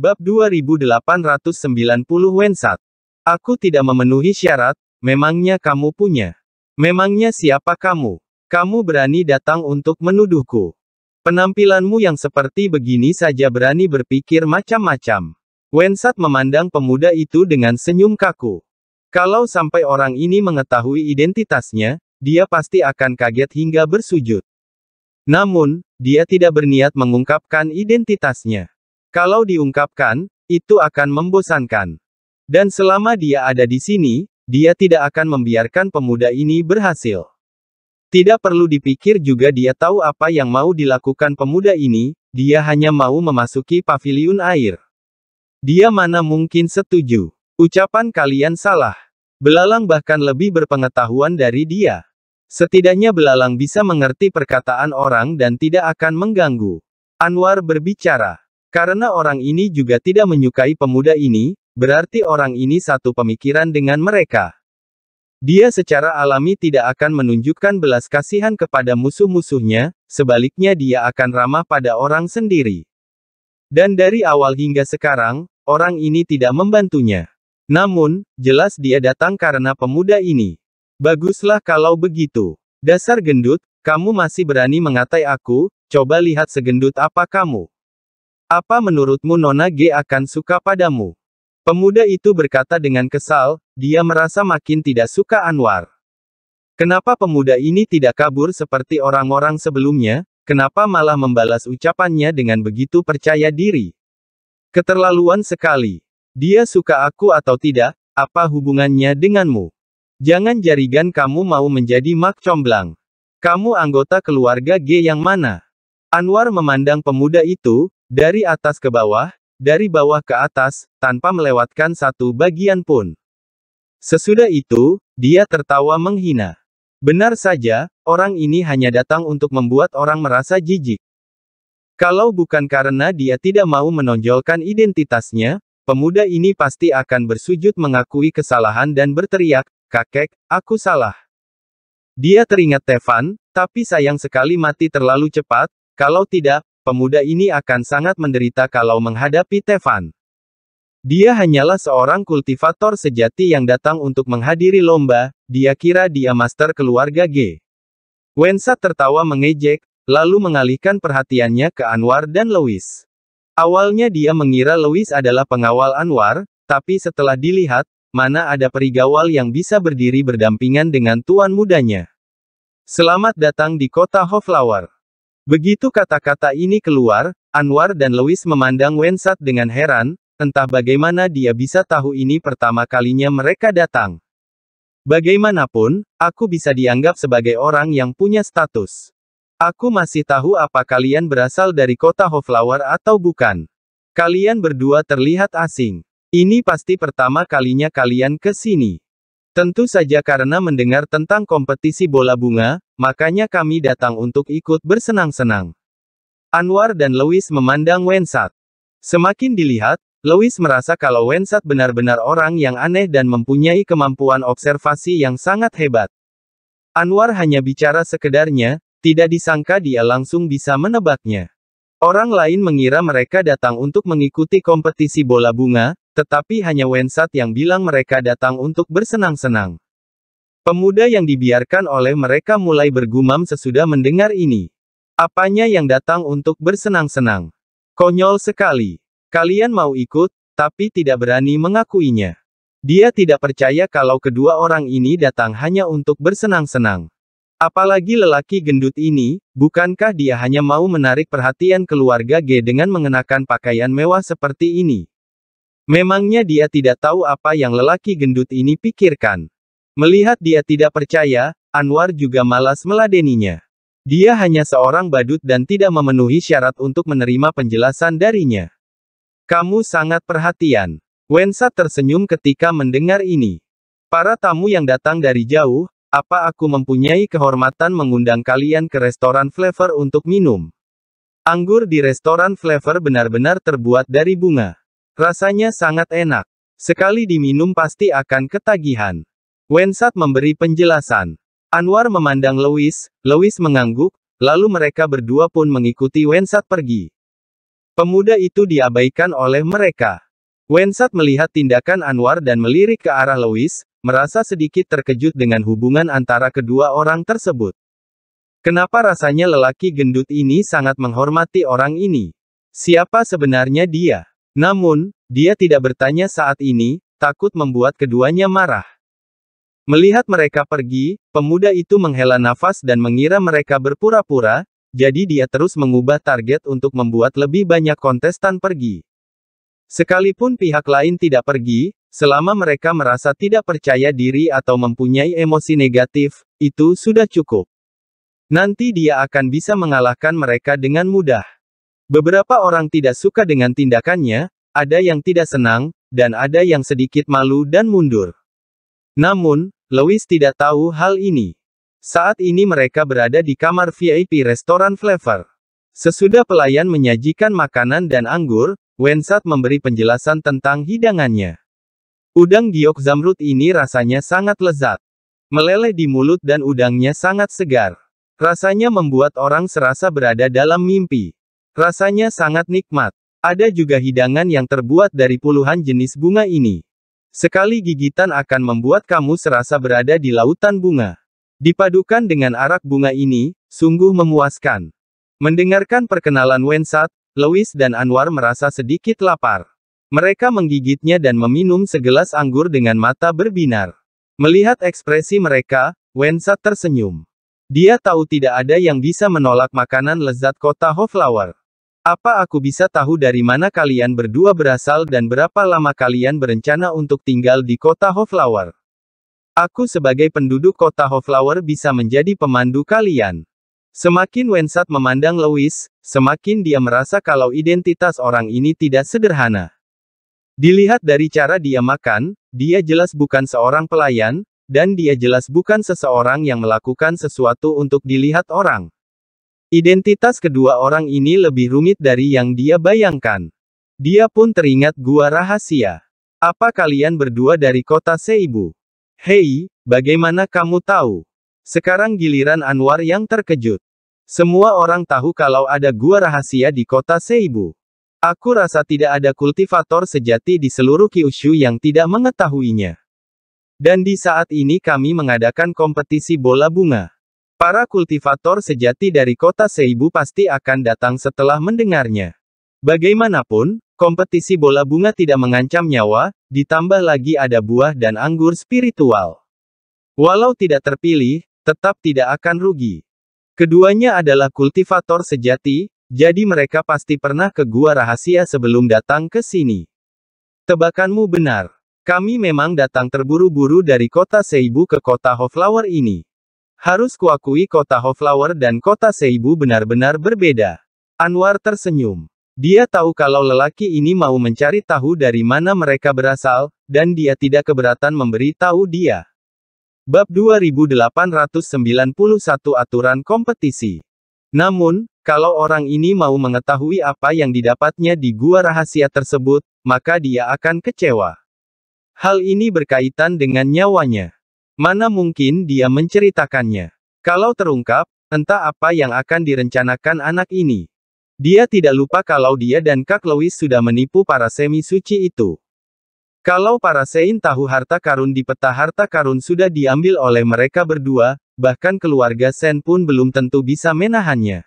Bab 2890 Wensat. Aku tidak memenuhi syarat, memangnya kamu punya. Memangnya siapa kamu? Kamu berani datang untuk menuduhku. Penampilanmu yang seperti begini saja berani berpikir macam-macam. Wensat memandang pemuda itu dengan senyum kaku. Kalau sampai orang ini mengetahui identitasnya, dia pasti akan kaget hingga bersujud. Namun, dia tidak berniat mengungkapkan identitasnya. Kalau diungkapkan, itu akan membosankan. Dan selama dia ada di sini, dia tidak akan membiarkan pemuda ini berhasil. Tidak perlu dipikir juga dia tahu apa yang mau dilakukan pemuda ini, dia hanya mau memasuki paviliun air. Dia mana mungkin setuju. Ucapan kalian salah. Belalang bahkan lebih berpengetahuan dari dia. Setidaknya belalang bisa mengerti perkataan orang dan tidak akan mengganggu. Anwar berbicara. Karena orang ini juga tidak menyukai pemuda ini, berarti orang ini satu pemikiran dengan mereka. Dia secara alami tidak akan menunjukkan belas kasihan kepada musuh-musuhnya, sebaliknya dia akan ramah pada orang sendiri. Dan dari awal hingga sekarang, orang ini tidak membantunya. Namun, jelas dia datang karena pemuda ini. Baguslah kalau begitu. Dasar gendut, kamu masih berani mengatai aku, coba lihat segendut apa kamu. Apa menurutmu Nona G akan suka padamu? Pemuda itu berkata dengan kesal, dia merasa makin tidak suka Anwar. Kenapa pemuda ini tidak kabur seperti orang-orang sebelumnya, kenapa malah membalas ucapannya dengan begitu percaya diri? Keterlaluan sekali. Dia suka aku atau tidak, apa hubungannya denganmu? Jangan jarigan kamu mau menjadi mak comblang. Kamu anggota keluarga G yang mana? Anwar memandang pemuda itu, dari atas ke bawah, dari bawah ke atas, tanpa melewatkan satu bagian pun. Sesudah itu, dia tertawa menghina. Benar saja, orang ini hanya datang untuk membuat orang merasa jijik. Kalau bukan karena dia tidak mau menonjolkan identitasnya, pemuda ini pasti akan bersujud mengakui kesalahan dan berteriak, kakek, aku salah. Dia teringat Tevan, tapi sayang sekali mati terlalu cepat, kalau tidak, pemuda ini akan sangat menderita kalau menghadapi Tefan. Dia hanyalah seorang kultivator sejati yang datang untuk menghadiri lomba, dia kira dia master keluarga G. Wensa tertawa mengejek, lalu mengalihkan perhatiannya ke Anwar dan Louis. Awalnya dia mengira Louis adalah pengawal Anwar, tapi setelah dilihat, mana ada perigawal yang bisa berdiri berdampingan dengan tuan mudanya. Selamat datang di kota Hoflower. Begitu kata-kata ini keluar, Anwar dan Lewis memandang Wensat dengan heran, entah bagaimana dia bisa tahu ini pertama kalinya mereka datang. Bagaimanapun, aku bisa dianggap sebagai orang yang punya status. Aku masih tahu apa kalian berasal dari kota Hoflower atau bukan. Kalian berdua terlihat asing. Ini pasti pertama kalinya kalian ke sini. Tentu saja karena mendengar tentang kompetisi bola bunga, makanya kami datang untuk ikut bersenang-senang. Anwar dan Louis memandang Wensat. Semakin dilihat, Louis merasa kalau Wensat benar-benar orang yang aneh dan mempunyai kemampuan observasi yang sangat hebat. Anwar hanya bicara sekedarnya, tidak disangka dia langsung bisa menebaknya. Orang lain mengira mereka datang untuk mengikuti kompetisi bola bunga, tetapi hanya Wensat yang bilang mereka datang untuk bersenang-senang. Pemuda yang dibiarkan oleh mereka mulai bergumam sesudah mendengar ini. Apanya yang datang untuk bersenang-senang? Konyol sekali. Kalian mau ikut, tapi tidak berani mengakuinya. Dia tidak percaya kalau kedua orang ini datang hanya untuk bersenang-senang. Apalagi lelaki gendut ini, bukankah dia hanya mau menarik perhatian keluarga G dengan mengenakan pakaian mewah seperti ini? Memangnya dia tidak tahu apa yang lelaki gendut ini pikirkan. Melihat dia tidak percaya, Anwar juga malas meladeninya. Dia hanya seorang badut dan tidak memenuhi syarat untuk menerima penjelasan darinya. Kamu sangat perhatian. Wensa tersenyum ketika mendengar ini. Para tamu yang datang dari jauh, apa aku mempunyai kehormatan mengundang kalian ke restoran flavor untuk minum? Anggur di restoran flavor benar-benar terbuat dari bunga. Rasanya sangat enak. Sekali diminum pasti akan ketagihan. Wensat memberi penjelasan. Anwar memandang Louis, Louis mengangguk, lalu mereka berdua pun mengikuti Wensat pergi. Pemuda itu diabaikan oleh mereka. Wensat melihat tindakan Anwar dan melirik ke arah Louis, merasa sedikit terkejut dengan hubungan antara kedua orang tersebut. Kenapa rasanya lelaki gendut ini sangat menghormati orang ini? Siapa sebenarnya dia? Namun, dia tidak bertanya saat ini, takut membuat keduanya marah. Melihat mereka pergi, pemuda itu menghela nafas dan mengira mereka berpura-pura, jadi dia terus mengubah target untuk membuat lebih banyak kontestan pergi. Sekalipun pihak lain tidak pergi, Selama mereka merasa tidak percaya diri atau mempunyai emosi negatif, itu sudah cukup. Nanti dia akan bisa mengalahkan mereka dengan mudah. Beberapa orang tidak suka dengan tindakannya, ada yang tidak senang, dan ada yang sedikit malu dan mundur. Namun, Louis tidak tahu hal ini. Saat ini mereka berada di kamar VIP restoran Flavor. Sesudah pelayan menyajikan makanan dan anggur, Wensat memberi penjelasan tentang hidangannya. Udang giok zamrud ini rasanya sangat lezat. Meleleh di mulut dan udangnya sangat segar. Rasanya membuat orang serasa berada dalam mimpi. Rasanya sangat nikmat. Ada juga hidangan yang terbuat dari puluhan jenis bunga ini. Sekali gigitan akan membuat kamu serasa berada di lautan bunga. Dipadukan dengan arak bunga ini, sungguh memuaskan. Mendengarkan perkenalan Wensat, Louis dan Anwar merasa sedikit lapar. Mereka menggigitnya dan meminum segelas anggur dengan mata berbinar. Melihat ekspresi mereka, Wensat tersenyum. Dia tahu tidak ada yang bisa menolak makanan lezat kota Hoflower. Apa aku bisa tahu dari mana kalian berdua berasal dan berapa lama kalian berencana untuk tinggal di kota Hoflower? Aku sebagai penduduk kota Hoflower bisa menjadi pemandu kalian. Semakin Wensat memandang Louis, semakin dia merasa kalau identitas orang ini tidak sederhana. Dilihat dari cara dia makan, dia jelas bukan seorang pelayan, dan dia jelas bukan seseorang yang melakukan sesuatu untuk dilihat orang. Identitas kedua orang ini lebih rumit dari yang dia bayangkan. Dia pun teringat gua rahasia. Apa kalian berdua dari kota Seibu? Hei, bagaimana kamu tahu? Sekarang giliran Anwar yang terkejut. Semua orang tahu kalau ada gua rahasia di kota Seibu. Aku rasa tidak ada kultivator sejati di seluruh Kyushu yang tidak mengetahuinya. Dan di saat ini kami mengadakan kompetisi bola bunga. Para kultivator sejati dari kota Seibu pasti akan datang setelah mendengarnya. Bagaimanapun, kompetisi bola bunga tidak mengancam nyawa, ditambah lagi ada buah dan anggur spiritual. Walau tidak terpilih, tetap tidak akan rugi. Keduanya adalah kultivator sejati, jadi mereka pasti pernah ke gua rahasia sebelum datang ke sini. Tebakanmu benar. Kami memang datang terburu-buru dari kota Seibu ke kota Hoflower ini. Harus kuakui kota Hoflower dan kota Seibu benar-benar berbeda. Anwar tersenyum. Dia tahu kalau lelaki ini mau mencari tahu dari mana mereka berasal, dan dia tidak keberatan memberi tahu dia. Bab 2891 Aturan Kompetisi namun, kalau orang ini mau mengetahui apa yang didapatnya di gua rahasia tersebut, maka dia akan kecewa. Hal ini berkaitan dengan nyawanya. Mana mungkin dia menceritakannya. Kalau terungkap, entah apa yang akan direncanakan anak ini. Dia tidak lupa kalau dia dan Kak Louis sudah menipu para semi suci itu. Kalau para Sein tahu harta karun di peta harta karun sudah diambil oleh mereka berdua, bahkan keluarga Sen pun belum tentu bisa menahannya.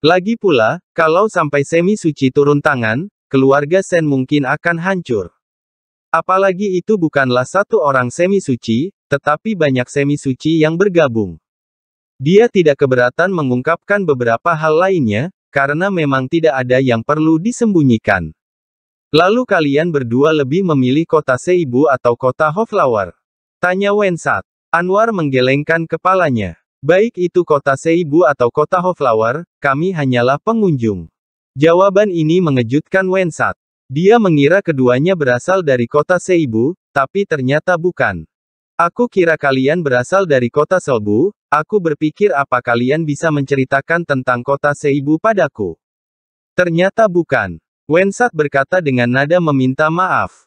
Lagi pula, kalau sampai semi suci turun tangan, keluarga Sen mungkin akan hancur. Apalagi itu bukanlah satu orang semi suci, tetapi banyak semi suci yang bergabung. Dia tidak keberatan mengungkapkan beberapa hal lainnya, karena memang tidak ada yang perlu disembunyikan. Lalu kalian berdua lebih memilih kota Seibu atau kota Hoflauer? Tanya Wensat. Anwar menggelengkan kepalanya. Baik itu kota Seibu atau kota Hoflower, kami hanyalah pengunjung. Jawaban ini mengejutkan Wensat. Dia mengira keduanya berasal dari kota Seibu, tapi ternyata bukan. Aku kira kalian berasal dari kota Selbu, aku berpikir apa kalian bisa menceritakan tentang kota Seibu padaku. Ternyata bukan. Wensat berkata dengan nada meminta maaf.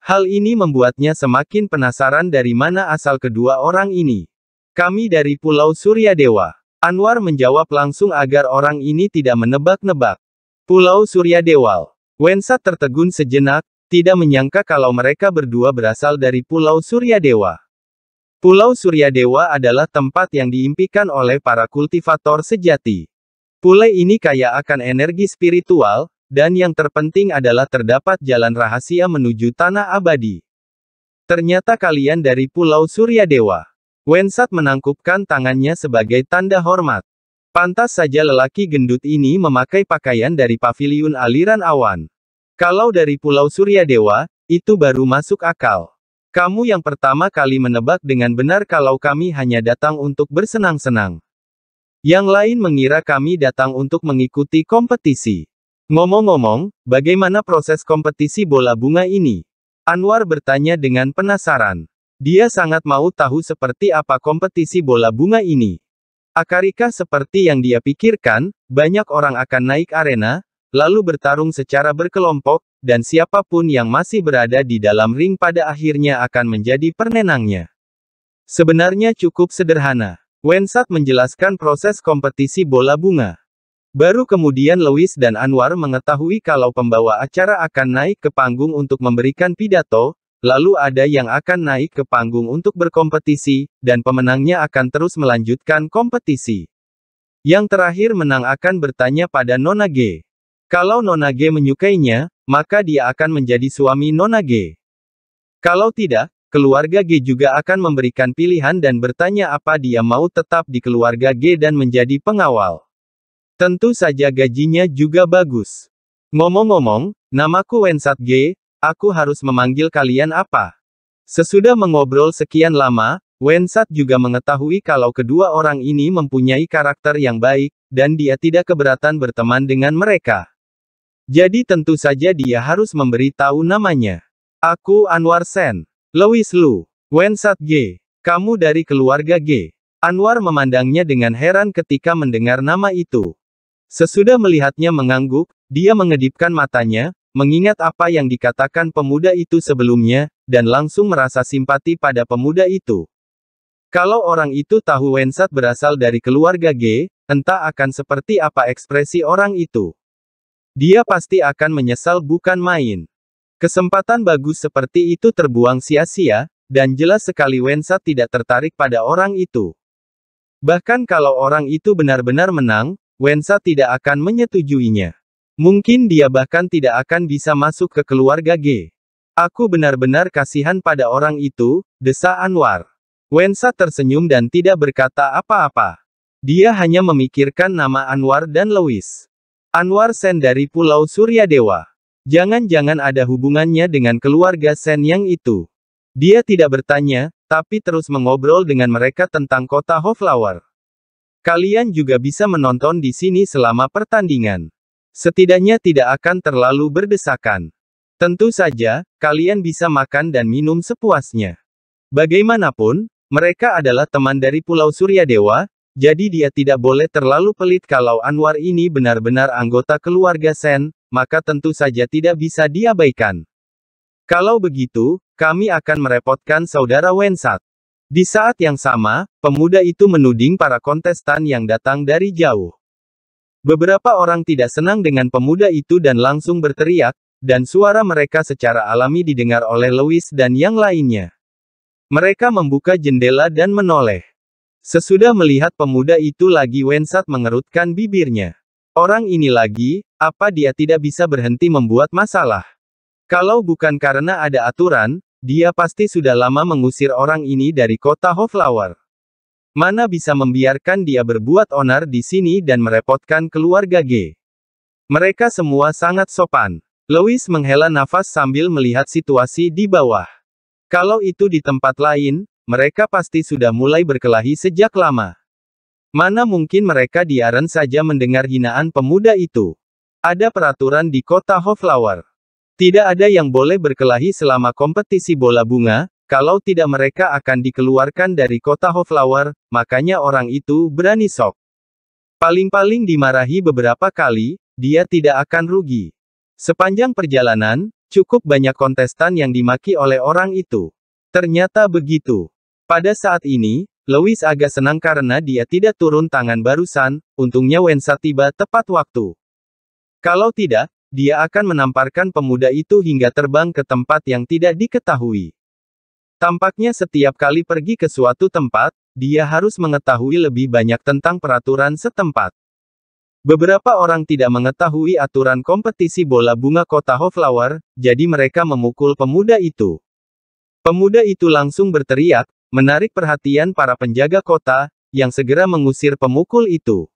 Hal ini membuatnya semakin penasaran dari mana asal kedua orang ini. Kami dari Pulau Surya Dewa. Anwar menjawab langsung agar orang ini tidak menebak-nebak. Pulau Surya Dewal. Wensa tertegun sejenak, tidak menyangka kalau mereka berdua berasal dari Pulau Surya Dewa. Pulau Surya Dewa adalah tempat yang diimpikan oleh para kultivator sejati. Pulau ini kaya akan energi spiritual, dan yang terpenting adalah terdapat jalan rahasia menuju tanah abadi. Ternyata kalian dari Pulau Surya Dewa. Wensat menangkupkan tangannya sebagai tanda hormat. Pantas saja lelaki gendut ini memakai pakaian dari paviliun aliran awan. Kalau dari Pulau Surya Dewa, itu baru masuk akal. Kamu yang pertama kali menebak dengan benar kalau kami hanya datang untuk bersenang-senang. Yang lain mengira kami datang untuk mengikuti kompetisi. Ngomong-ngomong, bagaimana proses kompetisi bola bunga ini? Anwar bertanya dengan penasaran. Dia sangat mau tahu seperti apa kompetisi bola bunga ini. Akarikah seperti yang dia pikirkan, banyak orang akan naik arena, lalu bertarung secara berkelompok, dan siapapun yang masih berada di dalam ring pada akhirnya akan menjadi pernenangnya. Sebenarnya cukup sederhana. Wensat menjelaskan proses kompetisi bola bunga. Baru kemudian Louis dan Anwar mengetahui kalau pembawa acara akan naik ke panggung untuk memberikan pidato, lalu ada yang akan naik ke panggung untuk berkompetisi, dan pemenangnya akan terus melanjutkan kompetisi. Yang terakhir menang akan bertanya pada Nona G. Kalau Nona G menyukainya, maka dia akan menjadi suami Nona G. Kalau tidak, keluarga G juga akan memberikan pilihan dan bertanya apa dia mau tetap di keluarga G dan menjadi pengawal. Tentu saja gajinya juga bagus. Ngomong-ngomong, namaku Wensat G, aku harus memanggil kalian apa? Sesudah mengobrol sekian lama, Wensat juga mengetahui kalau kedua orang ini mempunyai karakter yang baik, dan dia tidak keberatan berteman dengan mereka. Jadi tentu saja dia harus memberi tahu namanya. Aku Anwar Sen. Louis Lu. Wensat G. Kamu dari keluarga G. Anwar memandangnya dengan heran ketika mendengar nama itu. Sesudah melihatnya mengangguk, dia mengedipkan matanya, mengingat apa yang dikatakan pemuda itu sebelumnya, dan langsung merasa simpati pada pemuda itu. Kalau orang itu tahu Wensat berasal dari keluarga G, entah akan seperti apa ekspresi orang itu. Dia pasti akan menyesal bukan main. Kesempatan bagus seperti itu terbuang sia-sia, dan jelas sekali Wensat tidak tertarik pada orang itu. Bahkan kalau orang itu benar-benar menang, Wensa tidak akan menyetujuinya. Mungkin dia bahkan tidak akan bisa masuk ke keluarga G. Aku benar-benar kasihan pada orang itu, desa Anwar. Wensa tersenyum dan tidak berkata apa-apa. Dia hanya memikirkan nama Anwar dan Louis. Anwar Sen dari Pulau Surya Dewa. Jangan-jangan ada hubungannya dengan keluarga Sen yang itu. Dia tidak bertanya, tapi terus mengobrol dengan mereka tentang kota Hoflower. Kalian juga bisa menonton di sini selama pertandingan. Setidaknya tidak akan terlalu berdesakan. Tentu saja, kalian bisa makan dan minum sepuasnya. Bagaimanapun, mereka adalah teman dari Pulau Surya Dewa, jadi dia tidak boleh terlalu pelit kalau Anwar ini benar-benar anggota keluarga Sen, maka tentu saja tidak bisa diabaikan. Kalau begitu, kami akan merepotkan saudara Wensat. Di saat yang sama, pemuda itu menuding para kontestan yang datang dari jauh. Beberapa orang tidak senang dengan pemuda itu dan langsung berteriak, dan suara mereka secara alami didengar oleh Louis dan yang lainnya. Mereka membuka jendela dan menoleh. Sesudah melihat pemuda itu lagi Wensat mengerutkan bibirnya. Orang ini lagi, apa dia tidak bisa berhenti membuat masalah? Kalau bukan karena ada aturan, dia pasti sudah lama mengusir orang ini dari kota Hoflower. Mana bisa membiarkan dia berbuat onar di sini dan merepotkan keluarga G. Mereka semua sangat sopan. Louis menghela nafas sambil melihat situasi di bawah. Kalau itu di tempat lain, mereka pasti sudah mulai berkelahi sejak lama. Mana mungkin mereka diaren saja mendengar hinaan pemuda itu. Ada peraturan di kota Hoflower. Tidak ada yang boleh berkelahi selama kompetisi bola bunga, kalau tidak mereka akan dikeluarkan dari kota Hoflower, makanya orang itu berani sok. Paling-paling dimarahi beberapa kali, dia tidak akan rugi. Sepanjang perjalanan, cukup banyak kontestan yang dimaki oleh orang itu. Ternyata begitu. Pada saat ini, Louis agak senang karena dia tidak turun tangan barusan, untungnya Wensa tiba tepat waktu. Kalau tidak, dia akan menamparkan pemuda itu hingga terbang ke tempat yang tidak diketahui. Tampaknya setiap kali pergi ke suatu tempat, dia harus mengetahui lebih banyak tentang peraturan setempat. Beberapa orang tidak mengetahui aturan kompetisi bola bunga kota Hoflower, jadi mereka memukul pemuda itu. Pemuda itu langsung berteriak, menarik perhatian para penjaga kota, yang segera mengusir pemukul itu.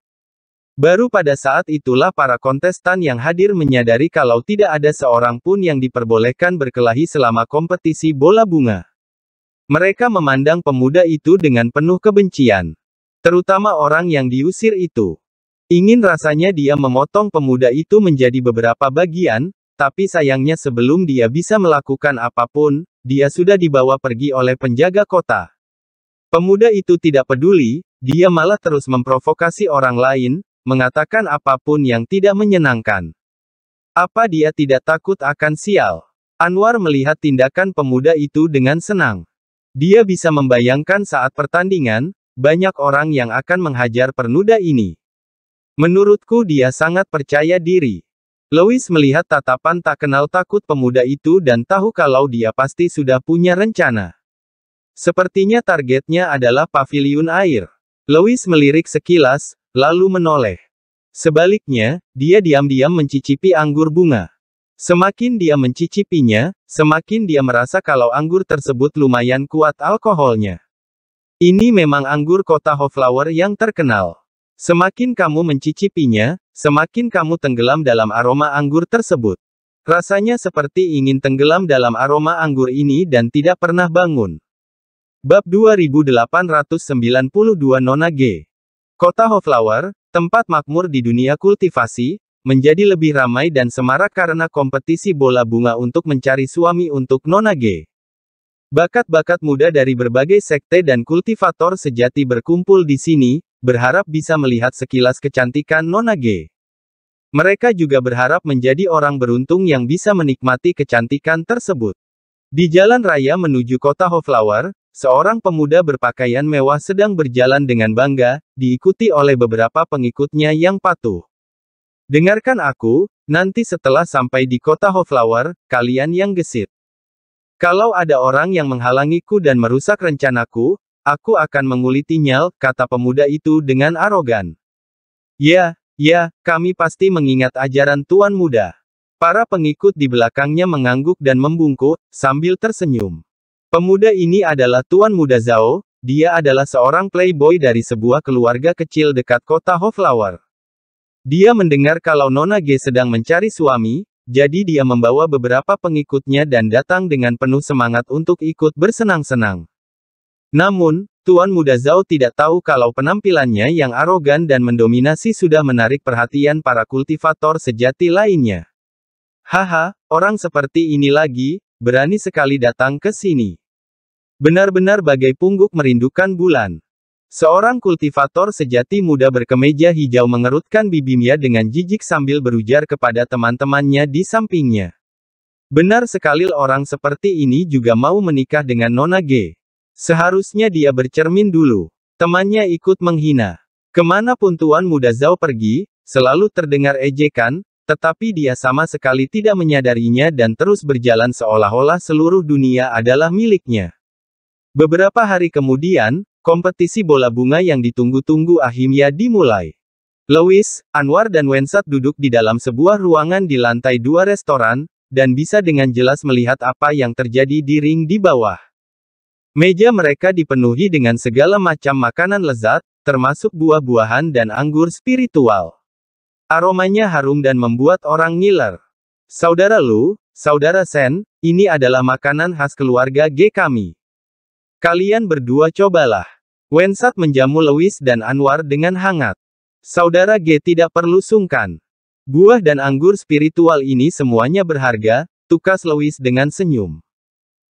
Baru pada saat itulah para kontestan yang hadir menyadari kalau tidak ada seorang pun yang diperbolehkan berkelahi selama kompetisi bola bunga. Mereka memandang pemuda itu dengan penuh kebencian. Terutama orang yang diusir itu. Ingin rasanya dia memotong pemuda itu menjadi beberapa bagian, tapi sayangnya sebelum dia bisa melakukan apapun, dia sudah dibawa pergi oleh penjaga kota. Pemuda itu tidak peduli, dia malah terus memprovokasi orang lain, mengatakan apapun yang tidak menyenangkan. Apa dia tidak takut akan sial? Anwar melihat tindakan pemuda itu dengan senang. Dia bisa membayangkan saat pertandingan, banyak orang yang akan menghajar pernuda ini. Menurutku dia sangat percaya diri. Louis melihat tatapan tak kenal takut pemuda itu dan tahu kalau dia pasti sudah punya rencana. Sepertinya targetnya adalah pavilion air. Louis melirik sekilas, Lalu menoleh. Sebaliknya, dia diam-diam mencicipi anggur bunga. Semakin dia mencicipinya, semakin dia merasa kalau anggur tersebut lumayan kuat alkoholnya. Ini memang anggur kota Hoflower yang terkenal. Semakin kamu mencicipinya, semakin kamu tenggelam dalam aroma anggur tersebut. Rasanya seperti ingin tenggelam dalam aroma anggur ini dan tidak pernah bangun. Bab 2892 Nona G Kota Hoflower, tempat makmur di dunia kultivasi, menjadi lebih ramai dan semarak karena kompetisi bola bunga untuk mencari suami untuk Nona G. Bakat-bakat muda dari berbagai sekte dan kultivator sejati berkumpul di sini, berharap bisa melihat sekilas kecantikan Nona G. Mereka juga berharap menjadi orang beruntung yang bisa menikmati kecantikan tersebut. Di jalan raya menuju kota Hoflower, seorang pemuda berpakaian mewah sedang berjalan dengan bangga, diikuti oleh beberapa pengikutnya yang patuh. Dengarkan aku, nanti setelah sampai di kota Hoflower, kalian yang gesit. Kalau ada orang yang menghalangiku dan merusak rencanaku, aku akan menguliti nyal, kata pemuda itu dengan arogan. Ya, ya, kami pasti mengingat ajaran Tuan Muda. Para pengikut di belakangnya mengangguk dan membungkuk, sambil tersenyum. Pemuda ini adalah Tuan Muda Zhao, dia adalah seorang playboy dari sebuah keluarga kecil dekat kota Hoflower. Dia mendengar kalau Nona G sedang mencari suami, jadi dia membawa beberapa pengikutnya dan datang dengan penuh semangat untuk ikut bersenang-senang. Namun, Tuan Muda Zhao tidak tahu kalau penampilannya yang arogan dan mendominasi sudah menarik perhatian para kultivator sejati lainnya. Haha, orang seperti ini lagi, berani sekali datang ke sini. Benar-benar bagai pungguk merindukan bulan. Seorang kultivator sejati muda berkemeja hijau mengerutkan bibimnya dengan jijik sambil berujar kepada teman-temannya di sampingnya. Benar sekali orang seperti ini juga mau menikah dengan Nona G. Seharusnya dia bercermin dulu. Temannya ikut menghina. Kemanapun tuan muda Zhao pergi, selalu terdengar ejekan, tetapi dia sama sekali tidak menyadarinya dan terus berjalan seolah-olah seluruh dunia adalah miliknya. Beberapa hari kemudian, kompetisi bola bunga yang ditunggu-tunggu Ahimya dimulai. Louis, Anwar dan Wensat duduk di dalam sebuah ruangan di lantai dua restoran, dan bisa dengan jelas melihat apa yang terjadi di ring di bawah. Meja mereka dipenuhi dengan segala macam makanan lezat, termasuk buah-buahan dan anggur spiritual. Aromanya harum dan membuat orang ngiler. Saudara Lu, Saudara Sen, ini adalah makanan khas keluarga G kami. Kalian berdua cobalah. Wensat menjamu Lewis dan Anwar dengan hangat. Saudara G tidak perlu sungkan. Buah dan anggur spiritual ini semuanya berharga, tukas Lewis dengan senyum.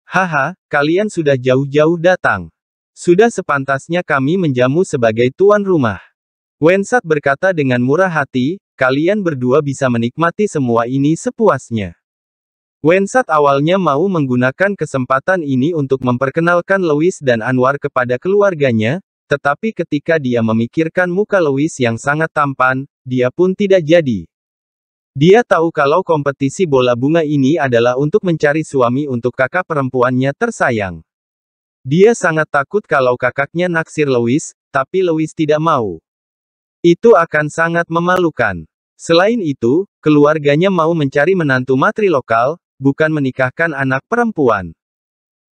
Haha, kalian sudah jauh-jauh datang. Sudah sepantasnya kami menjamu sebagai tuan rumah. Wensat berkata dengan murah hati, kalian berdua bisa menikmati semua ini sepuasnya. Wensat awalnya mau menggunakan kesempatan ini untuk memperkenalkan Louis dan Anwar kepada keluarganya, tetapi ketika dia memikirkan muka Louis yang sangat tampan, dia pun tidak jadi. Dia tahu kalau kompetisi bola bunga ini adalah untuk mencari suami untuk kakak perempuannya tersayang. Dia sangat takut kalau kakaknya naksir Louis, tapi Louis tidak mau. Itu akan sangat memalukan. Selain itu, keluarganya mau mencari menantu matri lokal, bukan menikahkan anak perempuan.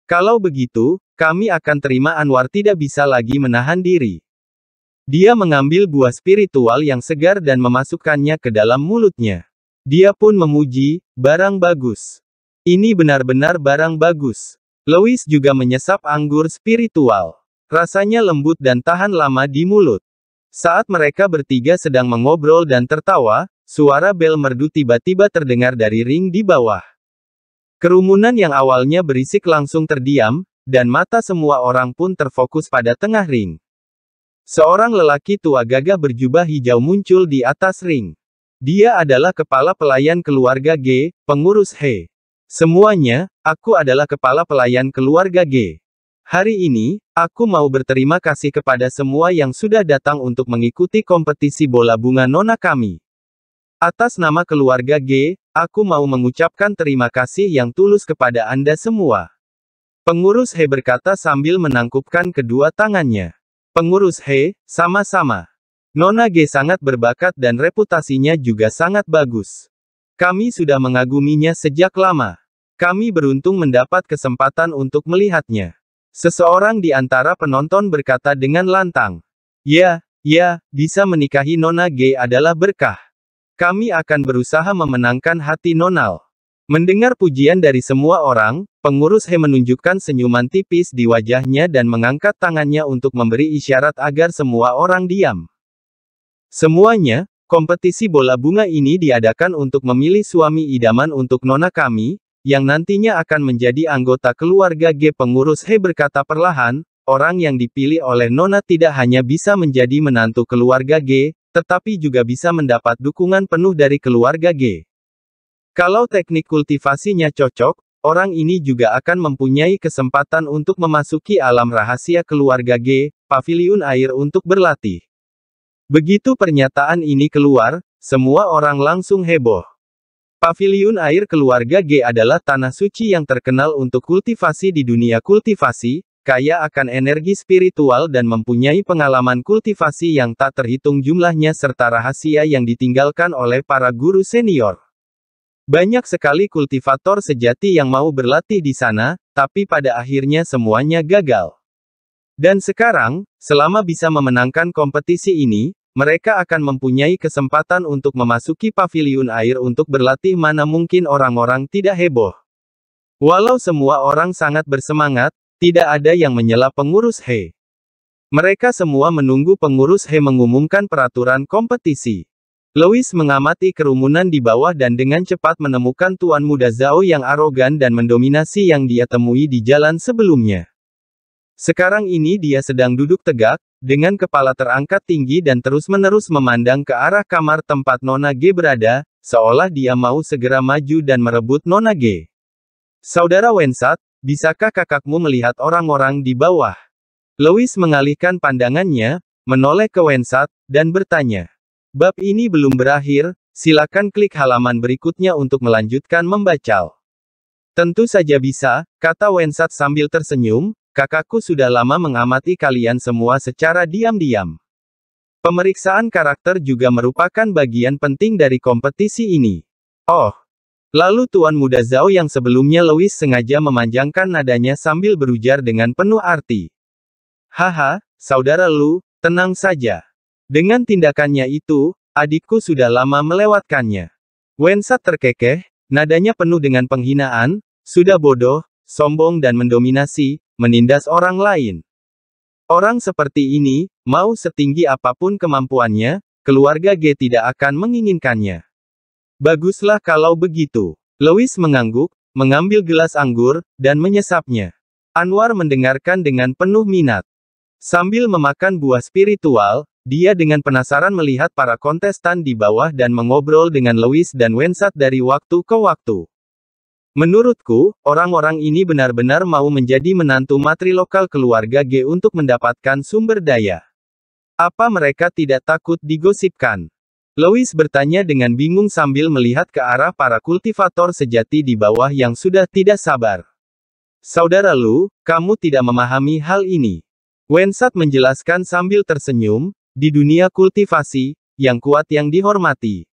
Kalau begitu, kami akan terima Anwar tidak bisa lagi menahan diri. Dia mengambil buah spiritual yang segar dan memasukkannya ke dalam mulutnya. Dia pun memuji, barang bagus. Ini benar-benar barang bagus. Louis juga menyesap anggur spiritual. Rasanya lembut dan tahan lama di mulut. Saat mereka bertiga sedang mengobrol dan tertawa, suara bel merdu tiba-tiba terdengar dari ring di bawah. Kerumunan yang awalnya berisik langsung terdiam, dan mata semua orang pun terfokus pada tengah ring. Seorang lelaki tua gagah berjubah hijau muncul di atas ring. Dia adalah kepala pelayan keluarga G, pengurus He. Semuanya, aku adalah kepala pelayan keluarga G. Hari ini, aku mau berterima kasih kepada semua yang sudah datang untuk mengikuti kompetisi bola bunga nona kami. Atas nama keluarga G, aku mau mengucapkan terima kasih yang tulus kepada Anda semua. Pengurus He berkata sambil menangkupkan kedua tangannya. Pengurus He, sama-sama. Nona G sangat berbakat dan reputasinya juga sangat bagus. Kami sudah mengaguminya sejak lama. Kami beruntung mendapat kesempatan untuk melihatnya. Seseorang di antara penonton berkata dengan lantang, Ya, ya, bisa menikahi Nona G adalah berkah. Kami akan berusaha memenangkan hati Nonal. Mendengar pujian dari semua orang, pengurus He menunjukkan senyuman tipis di wajahnya dan mengangkat tangannya untuk memberi isyarat agar semua orang diam. Semuanya, kompetisi bola bunga ini diadakan untuk memilih suami idaman untuk Nona kami, yang nantinya akan menjadi anggota keluarga G. Pengurus He berkata perlahan, orang yang dipilih oleh Nona tidak hanya bisa menjadi menantu keluarga G, tetapi juga bisa mendapat dukungan penuh dari keluarga G. Kalau teknik kultivasinya cocok, orang ini juga akan mempunyai kesempatan untuk memasuki alam rahasia keluarga G, paviliun air untuk berlatih. Begitu pernyataan ini keluar, semua orang langsung heboh. Paviliun air keluarga G adalah tanah suci yang terkenal untuk kultivasi di dunia kultivasi, kaya akan energi spiritual dan mempunyai pengalaman kultivasi yang tak terhitung jumlahnya serta rahasia yang ditinggalkan oleh para guru senior. Banyak sekali kultivator sejati yang mau berlatih di sana, tapi pada akhirnya semuanya gagal. Dan sekarang, selama bisa memenangkan kompetisi ini, mereka akan mempunyai kesempatan untuk memasuki paviliun air untuk berlatih mana mungkin orang-orang tidak heboh. Walau semua orang sangat bersemangat, tidak ada yang menyela pengurus He. Mereka semua menunggu pengurus He mengumumkan peraturan kompetisi. Louis mengamati kerumunan di bawah dan dengan cepat menemukan tuan muda Zhao yang arogan dan mendominasi yang dia temui di jalan sebelumnya. Sekarang ini dia sedang duduk tegak, dengan kepala terangkat tinggi dan terus-menerus memandang ke arah kamar tempat Nona G berada, seolah dia mau segera maju dan merebut Nona G. Saudara Wensat, bisakah kakakmu melihat orang-orang di bawah? Louis mengalihkan pandangannya, menoleh ke Wensat, dan bertanya. Bab ini belum berakhir, silakan klik halaman berikutnya untuk melanjutkan membaca. Tentu saja bisa, kata Wensat sambil tersenyum, Kakakku sudah lama mengamati kalian semua secara diam-diam. Pemeriksaan karakter juga merupakan bagian penting dari kompetisi ini. Oh, Lalu Tuan Muda Zhao yang sebelumnya Louis sengaja memanjangkan nadanya sambil berujar dengan penuh arti. Haha, saudara Lu, tenang saja. Dengan tindakannya itu, adikku sudah lama melewatkannya. Wensa terkekeh, nadanya penuh dengan penghinaan, sudah bodoh, sombong dan mendominasi, menindas orang lain. Orang seperti ini, mau setinggi apapun kemampuannya, keluarga G tidak akan menginginkannya. Baguslah kalau begitu. Louis mengangguk, mengambil gelas anggur, dan menyesapnya. Anwar mendengarkan dengan penuh minat. Sambil memakan buah spiritual, dia dengan penasaran melihat para kontestan di bawah dan mengobrol dengan Louis dan Wensat dari waktu ke waktu. Menurutku, orang-orang ini benar-benar mau menjadi menantu matri lokal keluarga G untuk mendapatkan sumber daya. Apa mereka tidak takut digosipkan? Louis bertanya dengan bingung sambil melihat ke arah para kultivator sejati di bawah yang sudah tidak sabar. Saudara Lu, kamu tidak memahami hal ini. Wensat menjelaskan sambil tersenyum, di dunia kultivasi, yang kuat yang dihormati.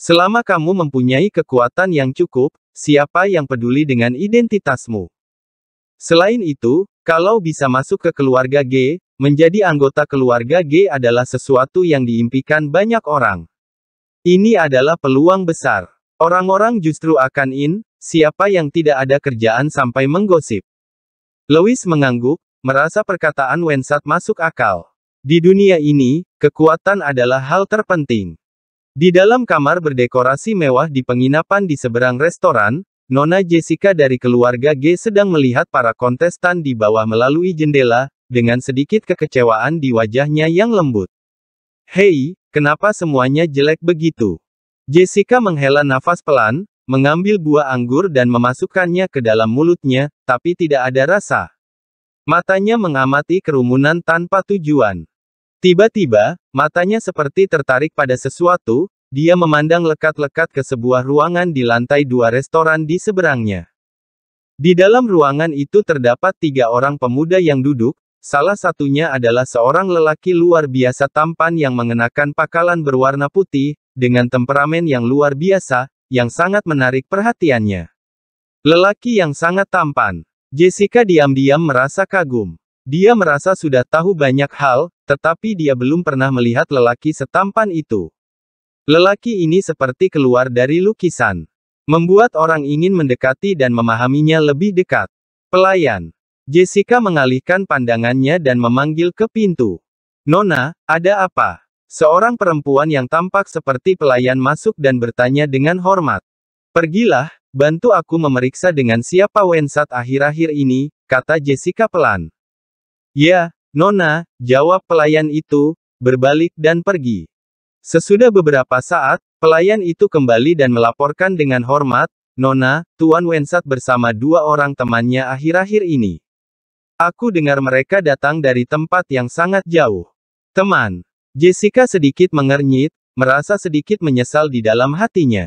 Selama kamu mempunyai kekuatan yang cukup, Siapa yang peduli dengan identitasmu? Selain itu, kalau bisa masuk ke keluarga G, menjadi anggota keluarga G adalah sesuatu yang diimpikan banyak orang. Ini adalah peluang besar. Orang-orang justru akan in, siapa yang tidak ada kerjaan sampai menggosip. Louis mengangguk, merasa perkataan Wensat masuk akal. Di dunia ini, kekuatan adalah hal terpenting. Di dalam kamar berdekorasi mewah di penginapan di seberang restoran, Nona Jessica dari keluarga G sedang melihat para kontestan di bawah melalui jendela, dengan sedikit kekecewaan di wajahnya yang lembut. Hei, kenapa semuanya jelek begitu? Jessica menghela nafas pelan, mengambil buah anggur dan memasukkannya ke dalam mulutnya, tapi tidak ada rasa. Matanya mengamati kerumunan tanpa tujuan. Tiba-tiba, matanya seperti tertarik pada sesuatu, dia memandang lekat-lekat ke sebuah ruangan di lantai dua restoran di seberangnya. Di dalam ruangan itu terdapat tiga orang pemuda yang duduk, salah satunya adalah seorang lelaki luar biasa tampan yang mengenakan pakalan berwarna putih, dengan temperamen yang luar biasa, yang sangat menarik perhatiannya. Lelaki yang sangat tampan. Jessica diam-diam merasa kagum. Dia merasa sudah tahu banyak hal, tetapi dia belum pernah melihat lelaki setampan itu. Lelaki ini seperti keluar dari lukisan. Membuat orang ingin mendekati dan memahaminya lebih dekat. Pelayan. Jessica mengalihkan pandangannya dan memanggil ke pintu. Nona, ada apa? Seorang perempuan yang tampak seperti pelayan masuk dan bertanya dengan hormat. Pergilah, bantu aku memeriksa dengan siapa Wensat akhir-akhir ini, kata Jessica pelan. Ya, Nona, jawab pelayan itu, berbalik dan pergi. Sesudah beberapa saat, pelayan itu kembali dan melaporkan dengan hormat, Nona, Tuan Wensat bersama dua orang temannya akhir-akhir ini. Aku dengar mereka datang dari tempat yang sangat jauh. Teman, Jessica sedikit mengernyit, merasa sedikit menyesal di dalam hatinya.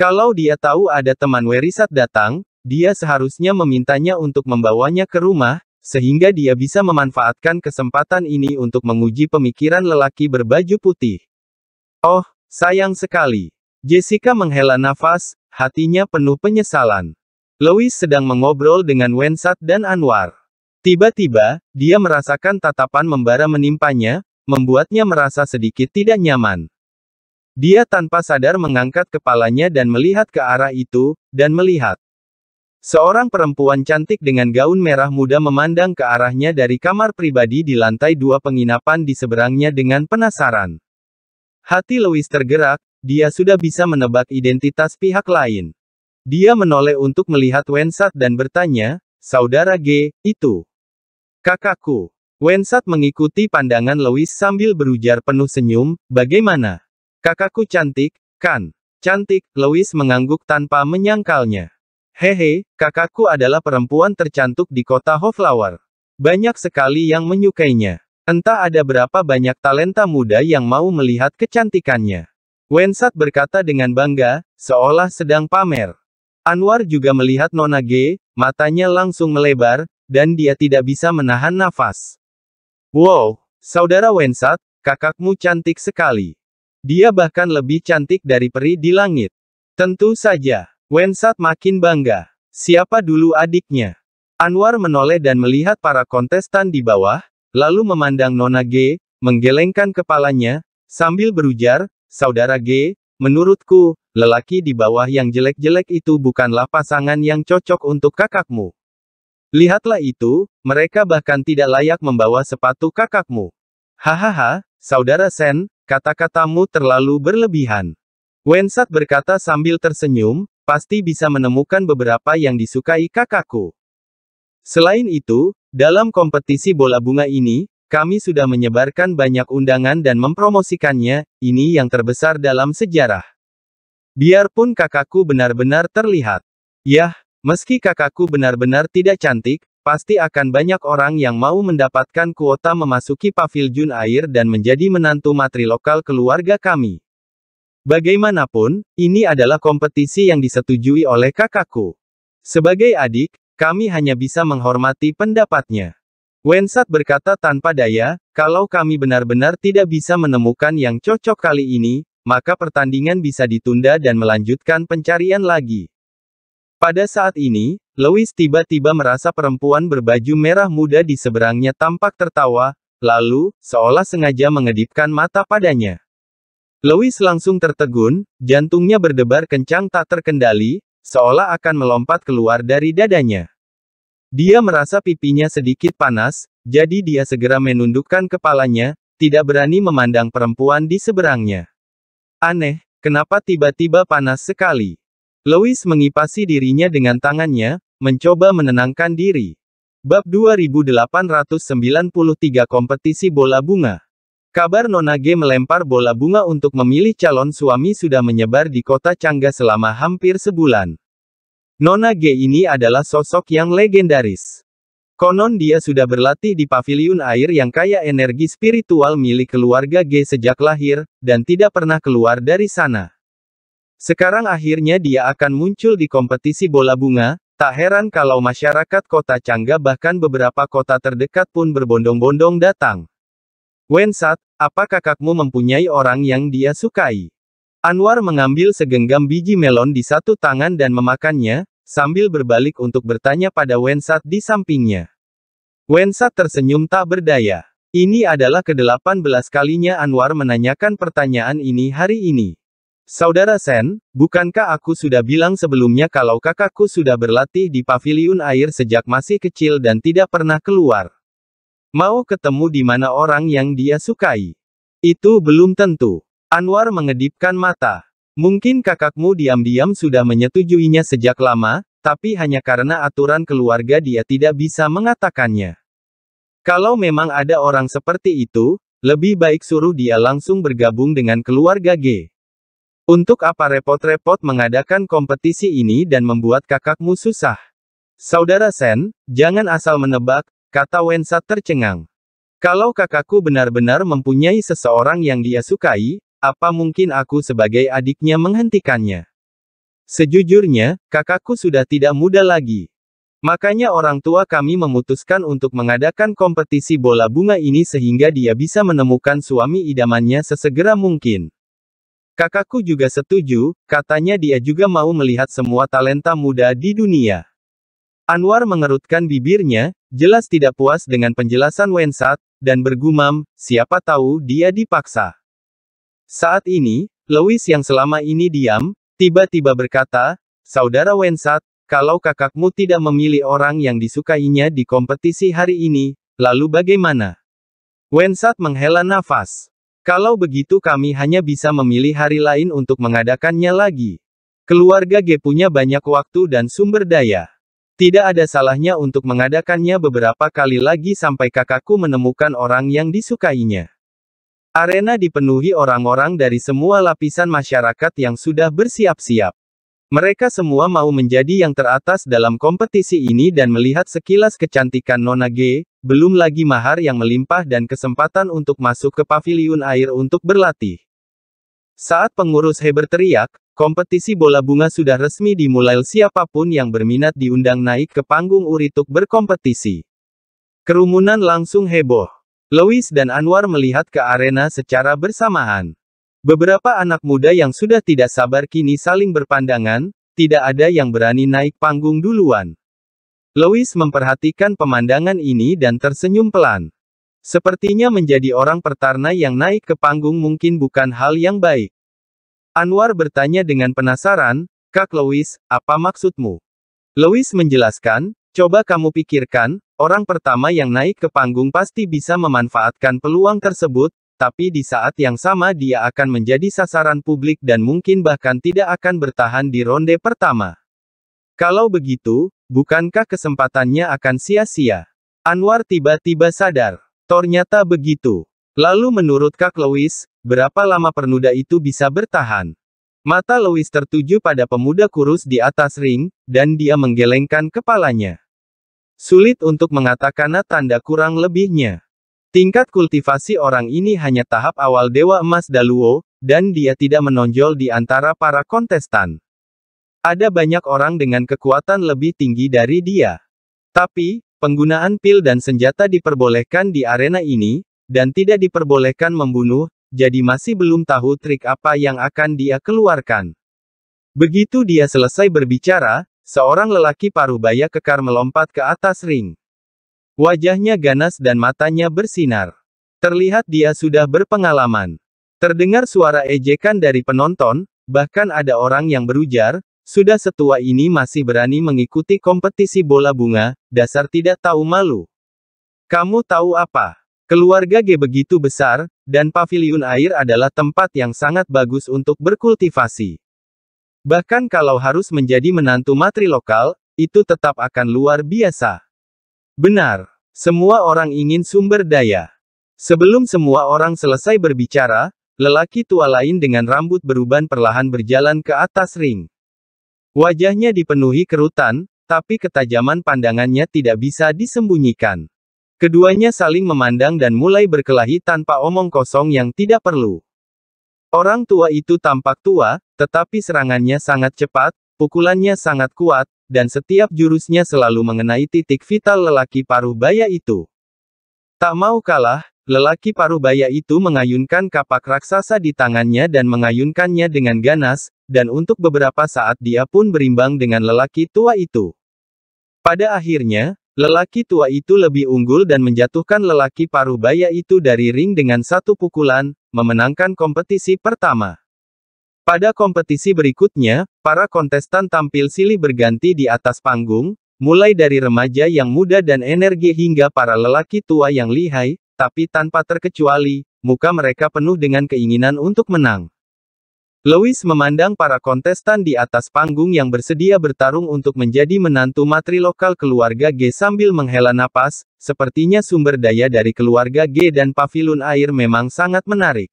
Kalau dia tahu ada teman Werisat datang, dia seharusnya memintanya untuk membawanya ke rumah, sehingga dia bisa memanfaatkan kesempatan ini untuk menguji pemikiran lelaki berbaju putih. Oh, sayang sekali. Jessica menghela nafas, hatinya penuh penyesalan. Louis sedang mengobrol dengan Wensat dan Anwar. Tiba-tiba, dia merasakan tatapan membara menimpanya, membuatnya merasa sedikit tidak nyaman. Dia tanpa sadar mengangkat kepalanya dan melihat ke arah itu, dan melihat Seorang perempuan cantik dengan gaun merah muda memandang ke arahnya dari kamar pribadi di lantai dua penginapan di seberangnya dengan penasaran. Hati Louis tergerak, dia sudah bisa menebak identitas pihak lain. Dia menoleh untuk melihat Wensat dan bertanya, Saudara G, itu. Kakakku. Wensat mengikuti pandangan Louis sambil berujar penuh senyum, bagaimana? Kakakku cantik, kan? Cantik, Louis mengangguk tanpa menyangkalnya. Hehe, kakakku adalah perempuan tercantik di kota Hoflower. Banyak sekali yang menyukainya. Entah ada berapa banyak talenta muda yang mau melihat kecantikannya. Wensat berkata dengan bangga, seolah sedang pamer. Anwar juga melihat Nona G, matanya langsung melebar, dan dia tidak bisa menahan nafas. Wow, saudara Wensat, kakakmu cantik sekali. Dia bahkan lebih cantik dari peri di langit. Tentu saja. Wensat makin bangga. Siapa dulu adiknya? Anwar menoleh dan melihat para kontestan di bawah, lalu memandang Nona G, menggelengkan kepalanya, sambil berujar, Saudara G, menurutku, lelaki di bawah yang jelek-jelek itu bukanlah pasangan yang cocok untuk kakakmu. Lihatlah itu, mereka bahkan tidak layak membawa sepatu kakakmu. Hahaha, Saudara Sen, kata-katamu terlalu berlebihan. Wensat berkata sambil tersenyum, pasti bisa menemukan beberapa yang disukai kakakku. Selain itu, dalam kompetisi bola bunga ini, kami sudah menyebarkan banyak undangan dan mempromosikannya, ini yang terbesar dalam sejarah. Biarpun kakakku benar-benar terlihat. Yah, meski kakakku benar-benar tidak cantik, pasti akan banyak orang yang mau mendapatkan kuota memasuki paviljun air dan menjadi menantu matri lokal keluarga kami. Bagaimanapun, ini adalah kompetisi yang disetujui oleh kakakku. Sebagai adik, kami hanya bisa menghormati pendapatnya. Wensat berkata tanpa daya, kalau kami benar-benar tidak bisa menemukan yang cocok kali ini, maka pertandingan bisa ditunda dan melanjutkan pencarian lagi. Pada saat ini, Louis tiba-tiba merasa perempuan berbaju merah muda di seberangnya tampak tertawa, lalu, seolah sengaja mengedipkan mata padanya. Louis langsung tertegun, jantungnya berdebar kencang tak terkendali, seolah akan melompat keluar dari dadanya. Dia merasa pipinya sedikit panas, jadi dia segera menundukkan kepalanya, tidak berani memandang perempuan di seberangnya. Aneh, kenapa tiba-tiba panas sekali? Louis mengipasi dirinya dengan tangannya, mencoba menenangkan diri. Bab 2893 Kompetisi Bola Bunga Kabar Nona G melempar bola bunga untuk memilih calon suami sudah menyebar di kota Cangga selama hampir sebulan. Nona G ini adalah sosok yang legendaris. Konon dia sudah berlatih di pavilion air yang kaya energi spiritual milik keluarga G sejak lahir, dan tidak pernah keluar dari sana. Sekarang akhirnya dia akan muncul di kompetisi bola bunga, tak heran kalau masyarakat kota Cangga bahkan beberapa kota terdekat pun berbondong-bondong datang. Wensat, apa kakakmu mempunyai orang yang dia sukai? Anwar mengambil segenggam biji melon di satu tangan dan memakannya, sambil berbalik untuk bertanya pada Wensat di sampingnya. Wensat tersenyum tak berdaya. Ini adalah ke-18 kalinya Anwar menanyakan pertanyaan ini hari ini. Saudara Sen, bukankah aku sudah bilang sebelumnya kalau kakakku sudah berlatih di paviliun air sejak masih kecil dan tidak pernah keluar? Mau ketemu di mana orang yang dia sukai? Itu belum tentu. Anwar mengedipkan mata. Mungkin kakakmu diam-diam sudah menyetujuinya sejak lama, tapi hanya karena aturan keluarga dia tidak bisa mengatakannya. Kalau memang ada orang seperti itu, lebih baik suruh dia langsung bergabung dengan keluarga G. Untuk apa repot-repot mengadakan kompetisi ini dan membuat kakakmu susah? Saudara Sen, jangan asal menebak, Kata Wensa tercengang. Kalau kakakku benar-benar mempunyai seseorang yang dia sukai, apa mungkin aku sebagai adiknya menghentikannya? Sejujurnya, kakakku sudah tidak muda lagi. Makanya orang tua kami memutuskan untuk mengadakan kompetisi bola bunga ini sehingga dia bisa menemukan suami idamannya sesegera mungkin. Kakakku juga setuju, katanya dia juga mau melihat semua talenta muda di dunia. Anwar mengerutkan bibirnya, Jelas tidak puas dengan penjelasan Wensat, dan bergumam, siapa tahu dia dipaksa. Saat ini, Louis yang selama ini diam, tiba-tiba berkata, Saudara Wensat, kalau kakakmu tidak memilih orang yang disukainya di kompetisi hari ini, lalu bagaimana? Wensat menghela nafas. Kalau begitu kami hanya bisa memilih hari lain untuk mengadakannya lagi. Keluarga G punya banyak waktu dan sumber daya. Tidak ada salahnya untuk mengadakannya beberapa kali lagi sampai kakakku menemukan orang yang disukainya. Arena dipenuhi orang-orang dari semua lapisan masyarakat yang sudah bersiap-siap. Mereka semua mau menjadi yang teratas dalam kompetisi ini dan melihat sekilas kecantikan Nona G, belum lagi mahar yang melimpah dan kesempatan untuk masuk ke paviliun air untuk berlatih. Saat pengurus Heber teriak, Kompetisi bola bunga sudah resmi dimulai siapapun yang berminat diundang naik ke panggung Urituk berkompetisi. Kerumunan langsung heboh. Louis dan Anwar melihat ke arena secara bersamaan. Beberapa anak muda yang sudah tidak sabar kini saling berpandangan, tidak ada yang berani naik panggung duluan. Louis memperhatikan pemandangan ini dan tersenyum pelan. Sepertinya menjadi orang pertarna yang naik ke panggung mungkin bukan hal yang baik. Anwar bertanya dengan penasaran, Kak Louis, apa maksudmu? Louis menjelaskan, coba kamu pikirkan, orang pertama yang naik ke panggung pasti bisa memanfaatkan peluang tersebut, tapi di saat yang sama dia akan menjadi sasaran publik dan mungkin bahkan tidak akan bertahan di ronde pertama. Kalau begitu, bukankah kesempatannya akan sia-sia? Anwar tiba-tiba sadar. Ternyata begitu. Lalu menurut Kak Lewis, berapa lama pernuda itu bisa bertahan? Mata Lewis tertuju pada pemuda kurus di atas ring, dan dia menggelengkan kepalanya. Sulit untuk mengatakan tanda kurang lebihnya. Tingkat kultivasi orang ini hanya tahap awal Dewa Emas Daluo, dan dia tidak menonjol di antara para kontestan. Ada banyak orang dengan kekuatan lebih tinggi dari dia. Tapi, penggunaan pil dan senjata diperbolehkan di arena ini, dan tidak diperbolehkan membunuh, jadi masih belum tahu trik apa yang akan dia keluarkan. Begitu dia selesai berbicara, seorang lelaki paruh baya kekar melompat ke atas ring. Wajahnya ganas dan matanya bersinar. Terlihat dia sudah berpengalaman. Terdengar suara ejekan dari penonton, bahkan ada orang yang berujar, sudah setua ini masih berani mengikuti kompetisi bola bunga, dasar tidak tahu malu. Kamu tahu apa? Keluarga G begitu besar, dan paviliun air adalah tempat yang sangat bagus untuk berkultivasi. Bahkan kalau harus menjadi menantu matri lokal, itu tetap akan luar biasa. Benar, semua orang ingin sumber daya. Sebelum semua orang selesai berbicara, lelaki tua lain dengan rambut beruban perlahan berjalan ke atas ring. Wajahnya dipenuhi kerutan, tapi ketajaman pandangannya tidak bisa disembunyikan. Keduanya saling memandang dan mulai berkelahi tanpa omong kosong yang tidak perlu. Orang tua itu tampak tua, tetapi serangannya sangat cepat, pukulannya sangat kuat, dan setiap jurusnya selalu mengenai titik vital lelaki paruh baya itu. Tak mau kalah, lelaki paruh baya itu mengayunkan kapak raksasa di tangannya dan mengayunkannya dengan ganas, dan untuk beberapa saat dia pun berimbang dengan lelaki tua itu. Pada akhirnya, Lelaki tua itu lebih unggul dan menjatuhkan lelaki paruh baya itu dari ring dengan satu pukulan, memenangkan kompetisi pertama. Pada kompetisi berikutnya, para kontestan tampil silih berganti di atas panggung, mulai dari remaja yang muda dan energi hingga para lelaki tua yang lihai, tapi tanpa terkecuali, muka mereka penuh dengan keinginan untuk menang. Louis memandang para kontestan di atas panggung yang bersedia bertarung untuk menjadi menantu matri lokal keluarga G sambil menghela napas, sepertinya sumber daya dari keluarga G dan pavilion air memang sangat menarik.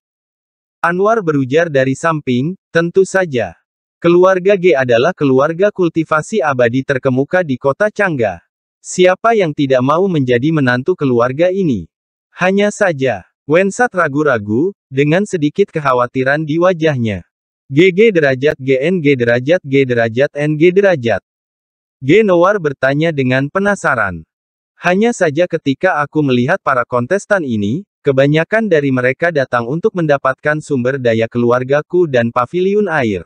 Anwar berujar dari samping, tentu saja. Keluarga G adalah keluarga kultivasi abadi terkemuka di kota Cangga. Siapa yang tidak mau menjadi menantu keluarga ini? Hanya saja, Wensat ragu-ragu, dengan sedikit kekhawatiran di wajahnya. GG derajat GNG derajat G derajat NG derajat. G Noir bertanya dengan penasaran. Hanya saja ketika aku melihat para kontestan ini, kebanyakan dari mereka datang untuk mendapatkan sumber daya keluargaku dan paviliun air.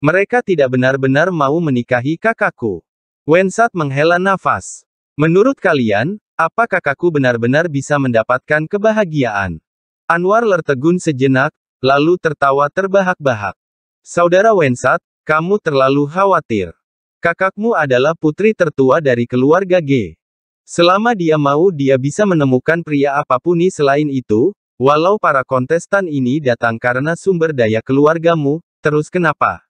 Mereka tidak benar-benar mau menikahi kakakku. Wensat menghela nafas. Menurut kalian, apa kakakku benar-benar bisa mendapatkan kebahagiaan? Anwar lertegun sejenak, lalu tertawa terbahak-bahak. Saudara Wensat, kamu terlalu khawatir. Kakakmu adalah putri tertua dari keluarga G. Selama dia mau dia bisa menemukan pria apapun nih selain itu, walau para kontestan ini datang karena sumber daya keluargamu, terus kenapa?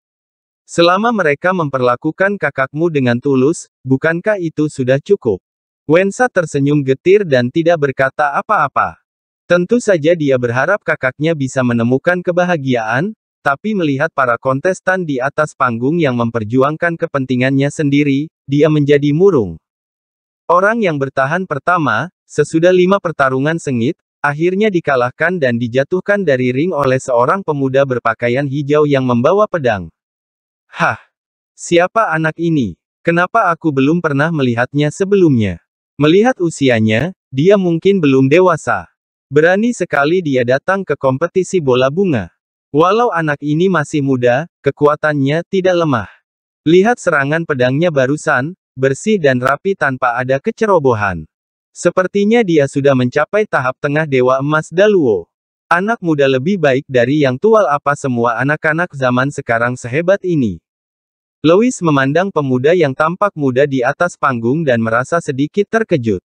Selama mereka memperlakukan kakakmu dengan tulus, bukankah itu sudah cukup? Wensa tersenyum getir dan tidak berkata apa-apa. Tentu saja dia berharap kakaknya bisa menemukan kebahagiaan, tapi melihat para kontestan di atas panggung yang memperjuangkan kepentingannya sendiri, dia menjadi murung. Orang yang bertahan pertama, sesudah lima pertarungan sengit, akhirnya dikalahkan dan dijatuhkan dari ring oleh seorang pemuda berpakaian hijau yang membawa pedang. Hah! Siapa anak ini? Kenapa aku belum pernah melihatnya sebelumnya? Melihat usianya, dia mungkin belum dewasa. Berani sekali dia datang ke kompetisi bola bunga. Walau anak ini masih muda, kekuatannya tidak lemah. Lihat serangan pedangnya barusan, bersih dan rapi tanpa ada kecerobohan. Sepertinya dia sudah mencapai tahap tengah Dewa Emas Daluo. Anak muda lebih baik dari yang tua apa semua anak-anak zaman sekarang sehebat ini. Louis memandang pemuda yang tampak muda di atas panggung dan merasa sedikit terkejut.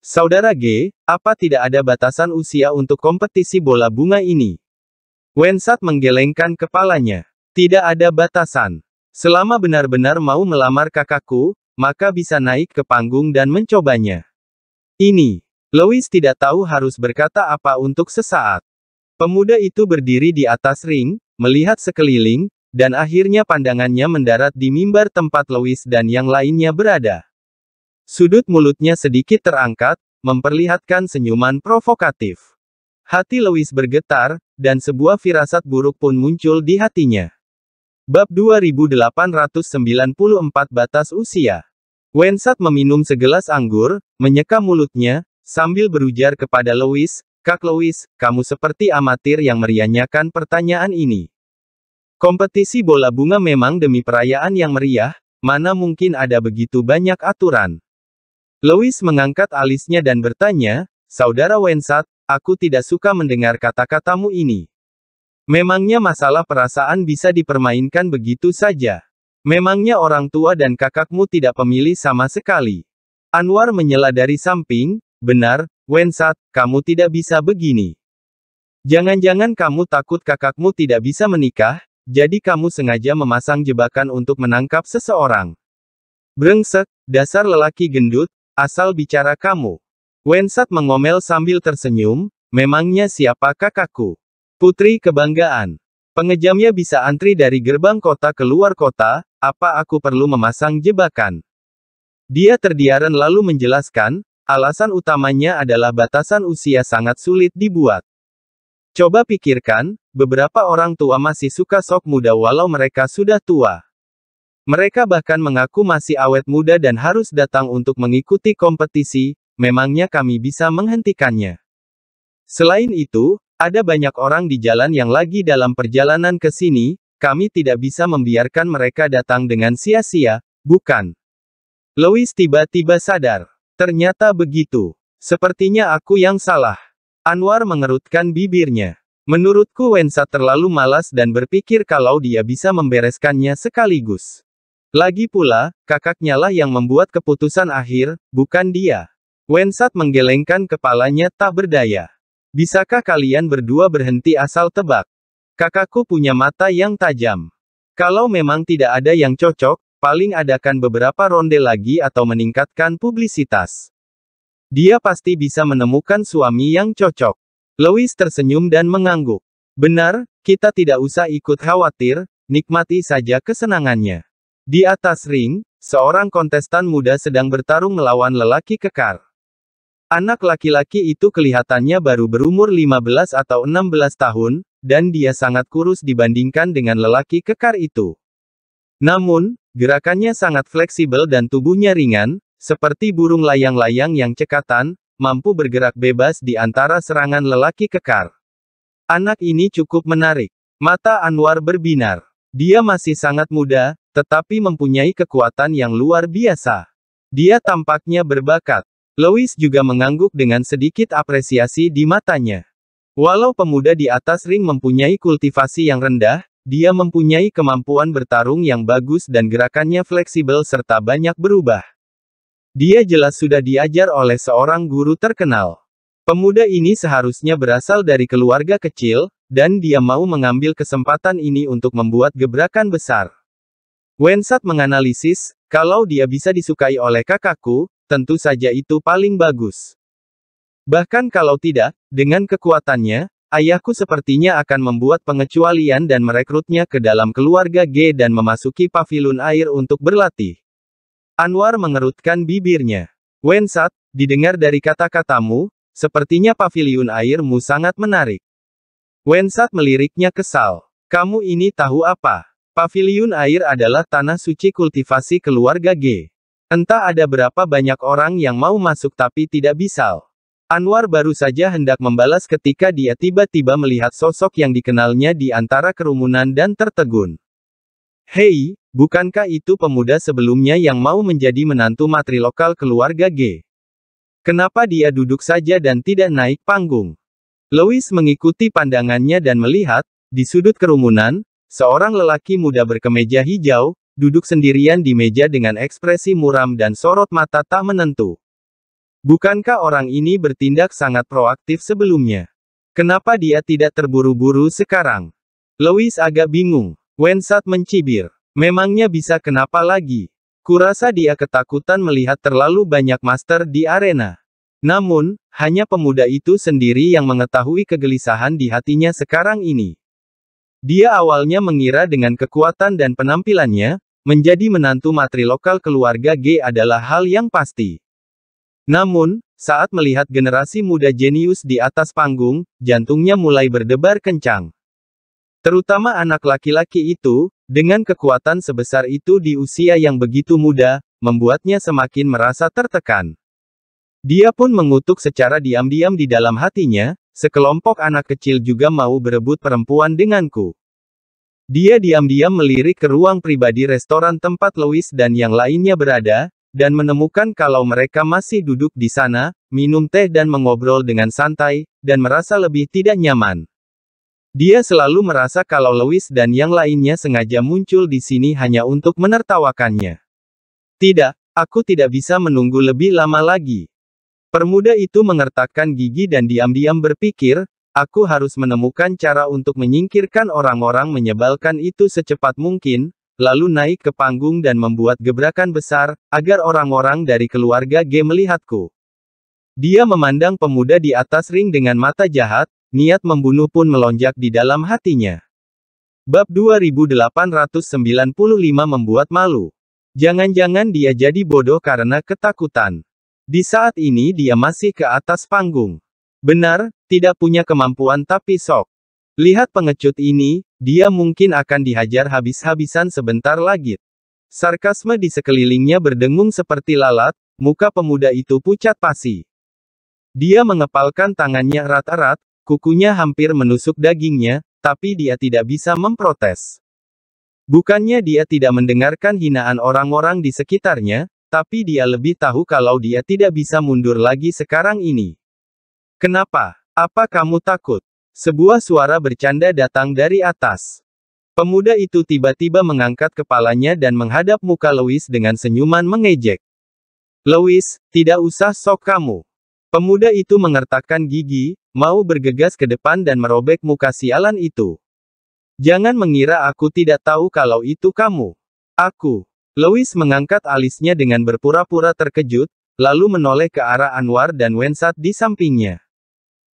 Saudara G, apa tidak ada batasan usia untuk kompetisi bola bunga ini? Wensat menggelengkan kepalanya. Tidak ada batasan. Selama benar-benar mau melamar kakakku, maka bisa naik ke panggung dan mencobanya. Ini, Louis tidak tahu harus berkata apa untuk sesaat. Pemuda itu berdiri di atas ring, melihat sekeliling, dan akhirnya pandangannya mendarat di mimbar tempat Louis dan yang lainnya berada. Sudut mulutnya sedikit terangkat, memperlihatkan senyuman provokatif. Hati Louis bergetar, dan sebuah firasat buruk pun muncul di hatinya. Bab 2894 Batas Usia Wensat meminum segelas anggur, menyeka mulutnya, sambil berujar kepada Louis, Kak Louis, kamu seperti amatir yang merianyakan pertanyaan ini. Kompetisi bola bunga memang demi perayaan yang meriah, mana mungkin ada begitu banyak aturan. Louis mengangkat alisnya dan bertanya, Saudara Wensat, Aku tidak suka mendengar kata-katamu ini. Memangnya masalah perasaan bisa dipermainkan begitu saja. Memangnya orang tua dan kakakmu tidak pemilih sama sekali. Anwar menyela dari samping, benar, Wensat, kamu tidak bisa begini. Jangan-jangan kamu takut kakakmu tidak bisa menikah, jadi kamu sengaja memasang jebakan untuk menangkap seseorang. Brengsek, dasar lelaki gendut, asal bicara kamu. Wensat mengomel sambil tersenyum, memangnya siapa kakakku? Putri kebanggaan. Pengejamnya bisa antri dari gerbang kota ke luar kota, apa aku perlu memasang jebakan? Dia terdiaran lalu menjelaskan, alasan utamanya adalah batasan usia sangat sulit dibuat. Coba pikirkan, beberapa orang tua masih suka sok muda walau mereka sudah tua. Mereka bahkan mengaku masih awet muda dan harus datang untuk mengikuti kompetisi, memangnya kami bisa menghentikannya. Selain itu, ada banyak orang di jalan yang lagi dalam perjalanan ke sini, kami tidak bisa membiarkan mereka datang dengan sia-sia, bukan? Louis tiba-tiba sadar. Ternyata begitu. Sepertinya aku yang salah. Anwar mengerutkan bibirnya. Menurutku Wensa terlalu malas dan berpikir kalau dia bisa membereskannya sekaligus. Lagi pula, kakaknya lah yang membuat keputusan akhir, bukan dia. Wensat menggelengkan kepalanya tak berdaya. Bisakah kalian berdua berhenti asal tebak? Kakakku punya mata yang tajam. Kalau memang tidak ada yang cocok, paling adakan beberapa ronde lagi atau meningkatkan publisitas. Dia pasti bisa menemukan suami yang cocok. Louis tersenyum dan mengangguk. Benar, kita tidak usah ikut khawatir, nikmati saja kesenangannya. Di atas ring, seorang kontestan muda sedang bertarung melawan lelaki kekar. Anak laki-laki itu kelihatannya baru berumur 15 atau 16 tahun, dan dia sangat kurus dibandingkan dengan lelaki kekar itu. Namun, gerakannya sangat fleksibel dan tubuhnya ringan, seperti burung layang-layang yang cekatan, mampu bergerak bebas di antara serangan lelaki kekar. Anak ini cukup menarik. Mata Anwar berbinar. Dia masih sangat muda, tetapi mempunyai kekuatan yang luar biasa. Dia tampaknya berbakat. Louis juga mengangguk dengan sedikit apresiasi di matanya. Walau pemuda di atas ring mempunyai kultivasi yang rendah, dia mempunyai kemampuan bertarung yang bagus dan gerakannya fleksibel serta banyak berubah. Dia jelas sudah diajar oleh seorang guru terkenal. Pemuda ini seharusnya berasal dari keluarga kecil, dan dia mau mengambil kesempatan ini untuk membuat gebrakan besar. Wensat menganalisis, kalau dia bisa disukai oleh kakakku, tentu saja itu paling bagus. Bahkan kalau tidak, dengan kekuatannya, ayahku sepertinya akan membuat pengecualian dan merekrutnya ke dalam keluarga G dan memasuki pavilion air untuk berlatih. Anwar mengerutkan bibirnya. Wensat, didengar dari kata-katamu, sepertinya pavilion airmu sangat menarik. Wensat meliriknya kesal. Kamu ini tahu apa? Paviliun air adalah tanah suci kultivasi keluarga G. Entah ada berapa banyak orang yang mau masuk tapi tidak bisa. Anwar baru saja hendak membalas ketika dia tiba-tiba melihat sosok yang dikenalnya di antara kerumunan dan tertegun. Hei, bukankah itu pemuda sebelumnya yang mau menjadi menantu matri lokal keluarga G? Kenapa dia duduk saja dan tidak naik panggung? Louis mengikuti pandangannya dan melihat, di sudut kerumunan, Seorang lelaki muda berkemeja hijau, duduk sendirian di meja dengan ekspresi muram dan sorot mata tak menentu. Bukankah orang ini bertindak sangat proaktif sebelumnya? Kenapa dia tidak terburu-buru sekarang? Louis agak bingung. Wensat mencibir. Memangnya bisa kenapa lagi? Kurasa dia ketakutan melihat terlalu banyak master di arena. Namun, hanya pemuda itu sendiri yang mengetahui kegelisahan di hatinya sekarang ini. Dia awalnya mengira dengan kekuatan dan penampilannya, menjadi menantu matri lokal keluarga G adalah hal yang pasti. Namun, saat melihat generasi muda jenius di atas panggung, jantungnya mulai berdebar kencang. Terutama anak laki-laki itu, dengan kekuatan sebesar itu di usia yang begitu muda, membuatnya semakin merasa tertekan. Dia pun mengutuk secara diam-diam di dalam hatinya, Sekelompok anak kecil juga mau berebut perempuan denganku. Dia diam-diam melirik ke ruang pribadi restoran tempat Louis dan yang lainnya berada, dan menemukan kalau mereka masih duduk di sana, minum teh dan mengobrol dengan santai, dan merasa lebih tidak nyaman. Dia selalu merasa kalau Louis dan yang lainnya sengaja muncul di sini hanya untuk menertawakannya. Tidak, aku tidak bisa menunggu lebih lama lagi. Permuda itu mengertakkan gigi dan diam-diam berpikir, aku harus menemukan cara untuk menyingkirkan orang-orang menyebalkan itu secepat mungkin, lalu naik ke panggung dan membuat gebrakan besar, agar orang-orang dari keluarga G melihatku. Dia memandang pemuda di atas ring dengan mata jahat, niat membunuh pun melonjak di dalam hatinya. Bab 2895 membuat malu. Jangan-jangan dia jadi bodoh karena ketakutan. Di saat ini dia masih ke atas panggung. Benar, tidak punya kemampuan tapi sok. Lihat pengecut ini, dia mungkin akan dihajar habis-habisan sebentar lagi. Sarkasme di sekelilingnya berdengung seperti lalat, muka pemuda itu pucat pasi. Dia mengepalkan tangannya erat-erat, kukunya hampir menusuk dagingnya, tapi dia tidak bisa memprotes. Bukannya dia tidak mendengarkan hinaan orang-orang di sekitarnya, tapi dia lebih tahu kalau dia tidak bisa mundur lagi sekarang ini. Kenapa? Apa kamu takut? Sebuah suara bercanda datang dari atas. Pemuda itu tiba-tiba mengangkat kepalanya dan menghadap muka Louis dengan senyuman mengejek. Louis, tidak usah sok kamu. Pemuda itu mengertakkan gigi, mau bergegas ke depan dan merobek muka sialan itu. Jangan mengira aku tidak tahu kalau itu kamu. Aku, Louis mengangkat alisnya dengan berpura-pura terkejut, lalu menoleh ke arah Anwar dan Wensat di sampingnya.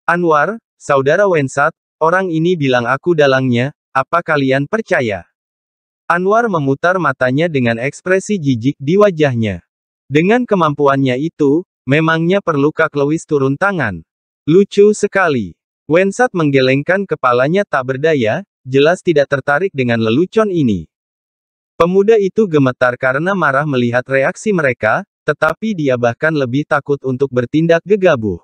Anwar, saudara Wensat, orang ini bilang aku dalangnya, apa kalian percaya? Anwar memutar matanya dengan ekspresi jijik di wajahnya. Dengan kemampuannya itu, memangnya perlu Kak Louis turun tangan. Lucu sekali. Wensat menggelengkan kepalanya tak berdaya, jelas tidak tertarik dengan lelucon ini. Pemuda itu gemetar karena marah melihat reaksi mereka, tetapi dia bahkan lebih takut untuk bertindak gegabah.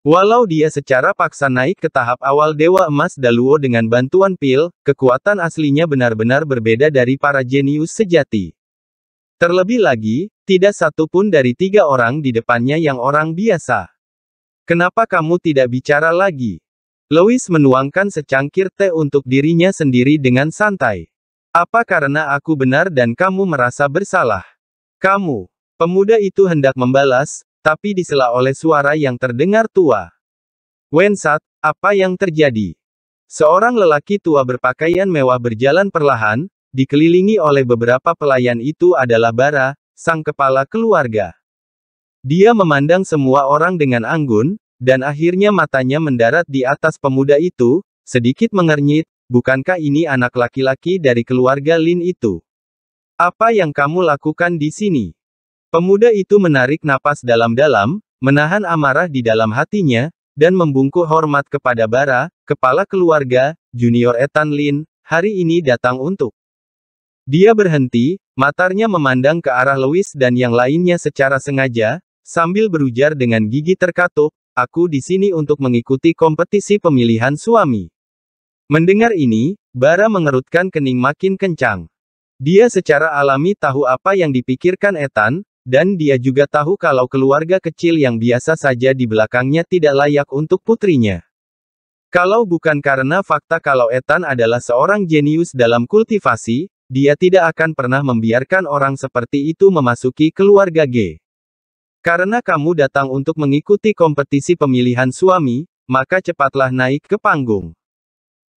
Walau dia secara paksa naik ke tahap awal Dewa Emas Daluo dengan bantuan pil, kekuatan aslinya benar-benar berbeda dari para jenius sejati. Terlebih lagi, tidak satu pun dari tiga orang di depannya yang orang biasa. Kenapa kamu tidak bicara lagi? Louis menuangkan secangkir teh untuk dirinya sendiri dengan santai. Apa karena aku benar dan kamu merasa bersalah? Kamu, pemuda itu hendak membalas, tapi disela oleh suara yang terdengar tua. Wensat, apa yang terjadi? Seorang lelaki tua berpakaian mewah berjalan perlahan, dikelilingi oleh beberapa pelayan itu adalah Bara, sang kepala keluarga. Dia memandang semua orang dengan anggun, dan akhirnya matanya mendarat di atas pemuda itu, sedikit mengernyit, Bukankah ini anak laki-laki dari keluarga Lin itu? Apa yang kamu lakukan di sini? Pemuda itu menarik napas dalam-dalam, menahan amarah di dalam hatinya, dan membungkuk hormat kepada Bara, kepala keluarga, Junior Ethan Lin, hari ini datang untuk. Dia berhenti, matarnya memandang ke arah Louis dan yang lainnya secara sengaja, sambil berujar dengan gigi terkatup, aku di sini untuk mengikuti kompetisi pemilihan suami. Mendengar ini, Bara mengerutkan kening makin kencang. Dia secara alami tahu apa yang dipikirkan Ethan, dan dia juga tahu kalau keluarga kecil yang biasa saja di belakangnya tidak layak untuk putrinya. Kalau bukan karena fakta kalau Ethan adalah seorang jenius dalam kultivasi, dia tidak akan pernah membiarkan orang seperti itu memasuki keluarga G. Karena kamu datang untuk mengikuti kompetisi pemilihan suami, maka cepatlah naik ke panggung.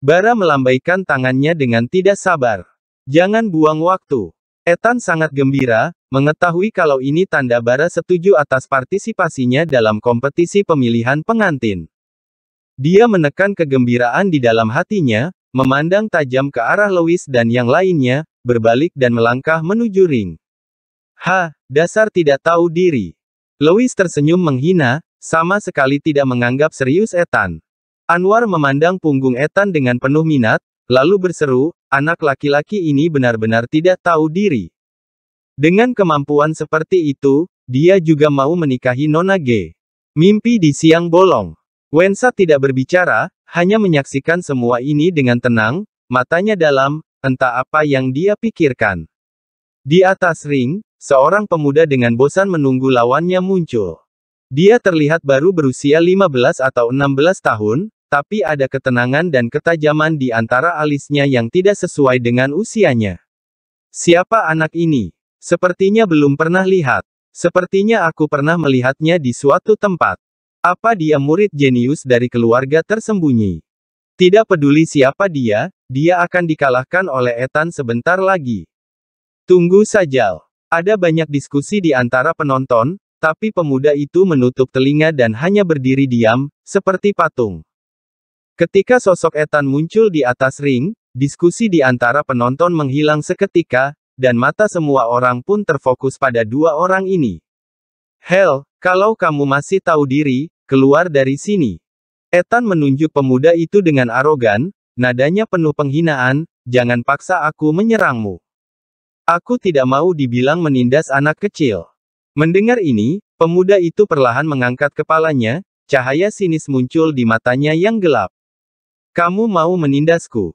Bara melambaikan tangannya dengan tidak sabar. Jangan buang waktu. Ethan sangat gembira, mengetahui kalau ini tanda Bara setuju atas partisipasinya dalam kompetisi pemilihan pengantin. Dia menekan kegembiraan di dalam hatinya, memandang tajam ke arah Louis dan yang lainnya, berbalik dan melangkah menuju ring. Ha, dasar tidak tahu diri. Louis tersenyum menghina, sama sekali tidak menganggap serius Ethan. Anwar memandang punggung Ethan dengan penuh minat, lalu berseru, anak laki-laki ini benar-benar tidak tahu diri. Dengan kemampuan seperti itu, dia juga mau menikahi Nona G. Mimpi di siang bolong. Wensa tidak berbicara, hanya menyaksikan semua ini dengan tenang, matanya dalam, entah apa yang dia pikirkan. Di atas ring, seorang pemuda dengan bosan menunggu lawannya muncul. Dia terlihat baru berusia 15 atau 16 tahun, tapi ada ketenangan dan ketajaman di antara alisnya yang tidak sesuai dengan usianya. Siapa anak ini? Sepertinya belum pernah lihat. Sepertinya aku pernah melihatnya di suatu tempat. Apa dia murid jenius dari keluarga tersembunyi? Tidak peduli siapa dia, dia akan dikalahkan oleh Ethan sebentar lagi. Tunggu saja. Ada banyak diskusi di antara penonton, tapi pemuda itu menutup telinga dan hanya berdiri diam, seperti patung. Ketika sosok Ethan muncul di atas ring, diskusi di antara penonton menghilang seketika, dan mata semua orang pun terfokus pada dua orang ini. Hell, kalau kamu masih tahu diri, keluar dari sini. Ethan menunjuk pemuda itu dengan arogan, nadanya penuh penghinaan, jangan paksa aku menyerangmu. Aku tidak mau dibilang menindas anak kecil. Mendengar ini, pemuda itu perlahan mengangkat kepalanya, cahaya sinis muncul di matanya yang gelap. Kamu mau menindasku?